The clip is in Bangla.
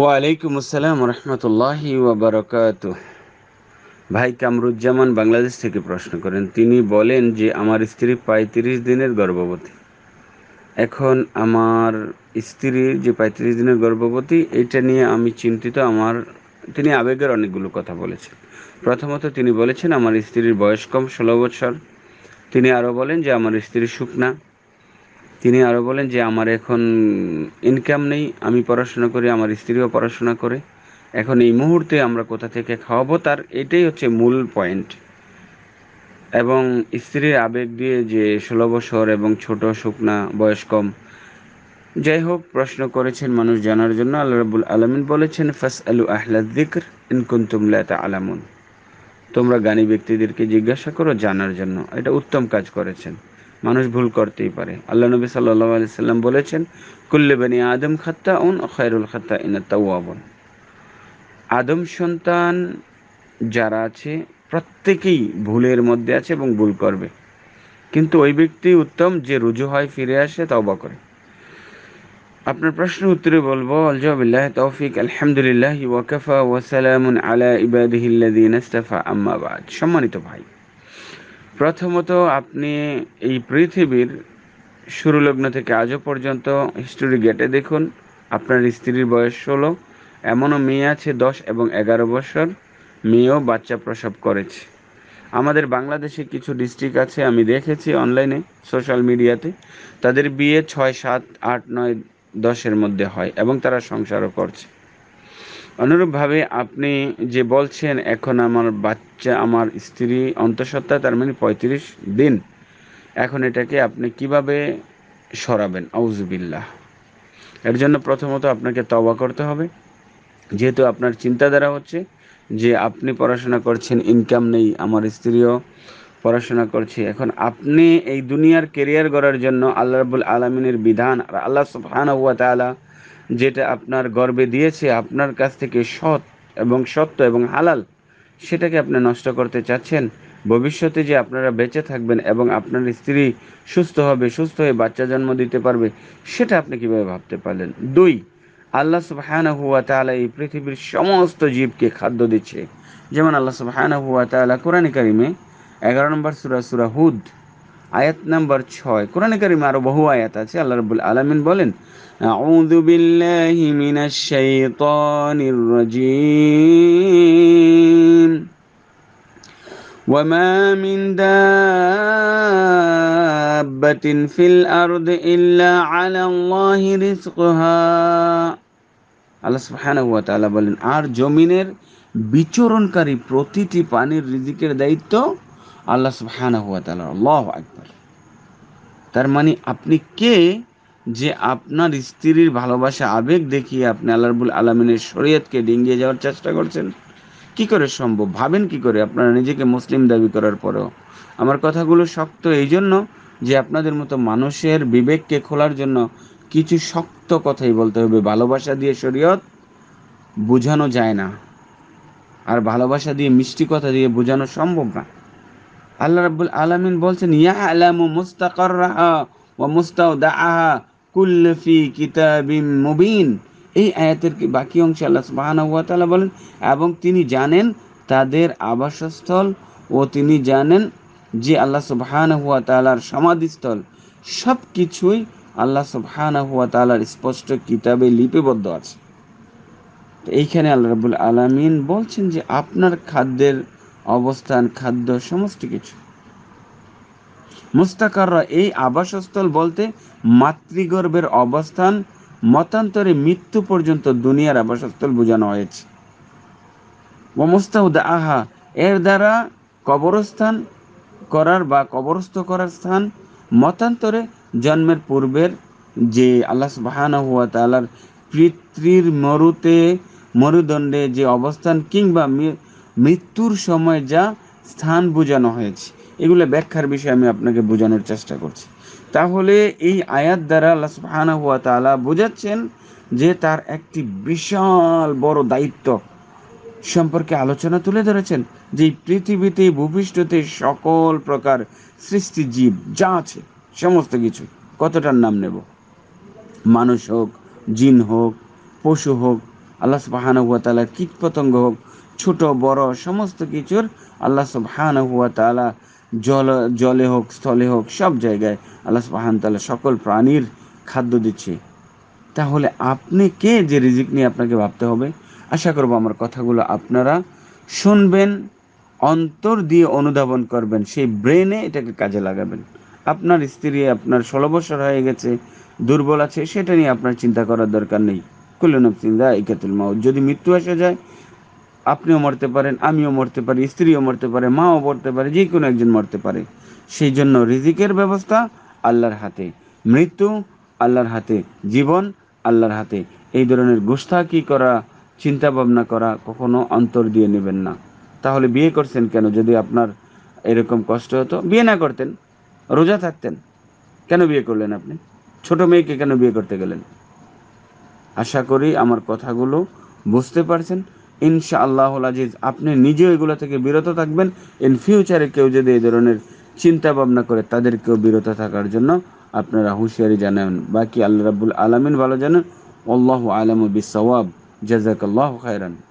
ওয়ালাইকুম আসসালাম রহমতুল্লাহি ওবরকাত ভাই কামরুজ্জামান বাংলাদেশ থেকে প্রশ্ন করেন তিনি বলেন যে আমার স্ত্রী পঁয়ত্রিশ দিনের গর্ভবতী এখন আমার স্ত্রী যে পঁয়ত্রিশ দিনের গর্ভবতী এটা নিয়ে আমি চিন্তিত আমার তিনি আবেগের অনেকগুলো কথা বলেছেন প্রথমত তিনি বলেছেন আমার স্ত্রীর বয়স কম ষোলো বছর তিনি আরও বলেন যে আমার স্ত্রী শুকনা তিনি আরও বলেন যে আমার এখন ইনকাম নেই আমি পড়াশোনা করি আমার স্ত্রীও পড়াশোনা করে এখন এই মুহূর্তে আমরা কোথা থেকে খাওয়াবো তার এটাই হচ্ছে মূল পয়েন্ট এবং স্ত্রীর আবেগ দিয়ে যে ষোলো বছর এবং ছোট শুকনা বয়স কম যাই হোক প্রশ্ন করেছেন মানুষ জানার জন্য আল্লাহ রবুল আলমিন বলেছেন ফাস আলু আহলা দিকর ইনকুন্তুমলা আলামুন তোমরা জ্ঞানী ব্যক্তিদেরকে জিজ্ঞাসা করো জানার জন্য এটা উত্তম কাজ করেছেন মানুষ ভুল করতেই পারে আল্লাহ নবী সাল্লাহ আলি সাল্লাম বলেছেন কুল্লেবানি আদম খাত্তা উন খায়রুল খাত্তা ইনা তাওয়াবন আদম সন্তান যারা আছে প্রত্যেকেই ভুলের মধ্যে আছে এবং ভুল করবে কিন্তু ওই ব্যক্তি উত্তম যে রুজু হয় ফিরে আসে তাওবা করে আপনার প্রশ্ন উত্তরে বলবো আলজাবিল্লাহ তৌফিক আলহামদুলিল্লাহ ওয়াকাফা ওয়াসালামুন আলা ইবাদিহিল্লাদিন আম্মা আম্মাবাদ সম্মানিত ভাই প্রথমত আপনি এই পৃথিবীর শুরুলগ্ন থেকে আজও পর্যন্ত হিস্টোরি গেটে দেখুন আপনার স্ত্রীর বয়স ষোলো এমনও মেয়ে আছে দশ এবং এগারো বছর মেয়েও বাচ্চা প্রসব করেছে আমাদের বাংলাদেশে কিছু ডিস্ট্রিক্ট আছে আমি দেখেছি অনলাইনে সোশ্যাল মিডিয়াতে তাদের বিয়ে ছয় সাত আট নয় দশের মধ্যে হয় এবং তারা সংসারও করছে অনুরূপভাবে আপনি যে বলছেন এখন আমার বাচ্চা আমার স্ত্রী অন্তঃসত্ত্বা তার মানে পঁয়ত্রিশ দিন এখন এটাকে আপনি কিভাবে সরাবেন আউজবিল্লাহ এর জন্য প্রথমত আপনাকে তবা করতে হবে যেহেতু আপনার চিন্তাধারা হচ্ছে যে আপনি পড়াশোনা করছেন ইনকাম নেই আমার স্ত্রীও পড়াশোনা করছে এখন আপনি এই দুনিয়ার কেরিয়ার গড়ার জন্য আল্লাহ রাবুল আলমিনের বিধান আল্লাহ সুফহান হুয়া তালা যেটা আপনার গর্বে দিয়েছে আপনার কাছ থেকে সৎ এবং সত্য এবং হালাল সেটাকে আপনি নষ্ট করতে চাচ্ছেন ভবিষ্যতে যে আপনারা বেঁচে থাকবেন এবং আপনার স্ত্রী সুস্থ হবে সুস্থ হয়ে বাচ্চা জন্ম দিতে পারবে সেটা আপনি কীভাবে ভাবতে পারলেন দুই আল্লাহ সুবাহান হুয়া তালা এই পৃথিবীর সমস্ত জীবকে খাদ্য দিচ্ছে যেমন আল্লাহ সুবাহান হুয়া তালা কোরআন কারিমে এগারো নম্বর সুরা সুরা হুদ আয়াত নাম্বার ছয় কোরআন কারিম আরো বহু আয়াত আছে আল্লাহ রবুল আলমিন বলেন أعوذ بالله من الشيطان الرجيم وما من دابة في الأرض إلا على الله رزقها আল্লাহ সুবহানাহু ওয়া তাআলা বলেন আর জমিনের বিচরণকারী প্রতিটি পানির রিজিকের দায়িত্ব আল্লাহ সুহান তার মানে আপনি কে যে আপনার স্ত্রীর ভালোবাসা আবেগ দেখিয়ে আপনি আল্লাহবুল আলমিনের শরীয়তকে ডিঙ্গিয়ে যাওয়ার চেষ্টা করছেন কি করে সম্ভব ভাবেন কি করে আপনারা নিজেকে মুসলিম দাবি করার পরেও আমার কথাগুলো শক্ত এই জন্য যে আপনাদের মতো মানুষের বিবেককে খোলার জন্য কিছু শক্ত কথাই বলতে হবে ভালোবাসা দিয়ে শরীয়ত বোঝানো যায় না আর ভালোবাসা দিয়ে মিষ্টি কথা দিয়ে বোঝানো সম্ভব না আল্লাহ রাব্বুল আলামিন বলছেন ইয়া আলামু মুস্তাকাররাহা ওয়া মুস্তাওদাআহা কুল্লু ফি কিতাবিম মুবিন এই আয়াতের কি বাকি অংশে আল্লাহ সুবহানাহু ওয়া বলেন এবং তিনি জানেন তাদের আবাসস্থল ও তিনি জানেন যে আল্লাহ সুবহানাহু ওয়া তাআলার সমাধিস্থল সব কিছুই আল্লাহ সুবহানাহু ওয়া তাআলার স্পষ্ট কিতাবে লিপিবদ্ধ আছে এইখানে আল্লাহ রাবুল আলামিন বলছেন যে আপনার খাদ্যের অবস্থান খাদ্য সমস্ত কিছু মুস্তাকাররা এই আবাসস্থল বলতে মাতৃগর্ভের অবস্থান মতান্তরে মৃত্যু পর্যন্ত দুনিয়ার আবাসস্থল বোঝানো হয়েছে মোস্তাহুদ আহা এর দ্বারা কবরস্থান করার বা কবরস্থ করার স্থান মতান্তরে জন্মের পূর্বের যে আল্লাহ সুবাহানা হুয়া তালার পিতৃর মরুতে মরুদণ্ডে যে অবস্থান কিংবা মৃত্যুর সময় যা স্থান বোঝানো হয়েছে এগুলো ব্যাখ্যার বিষয়ে আমি আপনাকে বোঝানোর চেষ্টা করছি তাহলে এই আয়াত দ্বারা আল্লাহ সুবহানাহু বোঝাচ্ছেন যে তার একটি বিশাল বড় দায়িত্ব সম্পর্কে আলোচনা তুলে ধরেছেন যে পৃথিবীতে ভূপৃষ্ঠতে সকল প্রকার সৃষ্টি জীব যা আছে সমস্ত কিছু কতটার নাম নেব মানুষ হোক জিন হোক পশু হোক আল্লাহ হুয়া তালার কীট পতঙ্গ হোক ছোট বড় সমস্ত কিছুর আল্লাহ সুবহান হুয়া তালা জল জলে হোক স্থলে হোক সব জায়গায় আল্লাহ সুবহান তালা সকল প্রাণীর খাদ্য দিচ্ছে তাহলে আপনি কে যে রিজিক নিয়ে আপনাকে ভাবতে হবে আশা করব আমার কথাগুলো আপনারা শুনবেন অন্তর দিয়ে অনুধাবন করবেন সেই ব্রেনে এটাকে কাজে লাগাবেন আপনার স্ত্রী আপনার ষোলো বছর হয়ে গেছে দুর্বল আছে সেটা নিয়ে আপনার চিন্তা করার দরকার নেই কুলনব চিন্তা ইকাতুল মাউদ যদি মৃত্যু আসে যায় আপনিও মরতে পারেন আমিও মরতে পারি স্ত্রীও মরতে পারে মাও মরতে পারে যে কোনো একজন মরতে পারে সেই জন্য রিজিকের ব্যবস্থা আল্লাহর হাতে মৃত্যু আল্লাহর হাতে জীবন আল্লাহর হাতে এই ধরনের কি করা চিন্তা ভাবনা করা কখনো অন্তর দিয়ে নেবেন না তাহলে বিয়ে করছেন কেন যদি আপনার এরকম কষ্ট হতো বিয়ে না করতেন রোজা থাকতেন কেন বিয়ে করলেন আপনি ছোট মেয়েকে কেন বিয়ে করতে গেলেন আশা করি আমার কথাগুলো বুঝতে পারছেন ইনশা আল্লাহুল আজিজ আপনি নিজেও এগুলো থেকে বিরত থাকবেন ইন ফিউচারে কেউ যদি এই ধরনের চিন্তা ভাবনা করে তাদেরকেও বিরত থাকার জন্য আপনারা হুঁশিয়ারি জানাবেন বাকি আল্লাহ রাবুল আলমিন ভালো জানেন আল্লাহ আলম বিসওয়াব আল্লাহ খায়রান